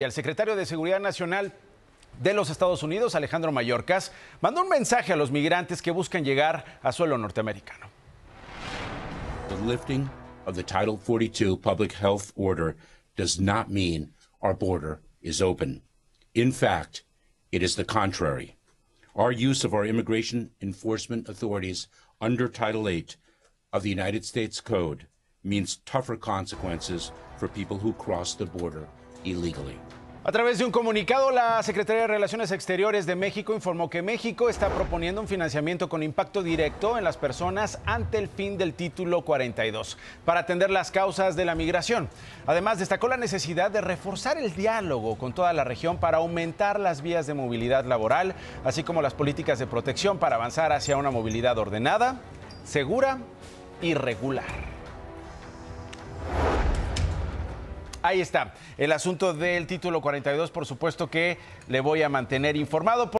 Y secretario de Seguridad Nacional de los Estados Unidos, Alejandro Mayorkas, mandó un mensaje a los migrantes que buscan llegar a suelo norteamericano. The lifting of the Title 42 public health order does not mean our border is open. In fact, it is the contrary. Our use of our immigration enforcement authorities under Title 8 of the United States Code means tougher consequences for people who cross the border a través de un comunicado, la Secretaría de Relaciones Exteriores de México informó que México está proponiendo un financiamiento con impacto directo en las personas ante el fin del título 42 para atender las causas de la migración. Además, destacó la necesidad de reforzar el diálogo con toda la región para aumentar las vías de movilidad laboral, así como las políticas de protección para avanzar hacia una movilidad ordenada, segura y regular. Ahí está. El asunto del título 42, por supuesto que le voy a mantener informado.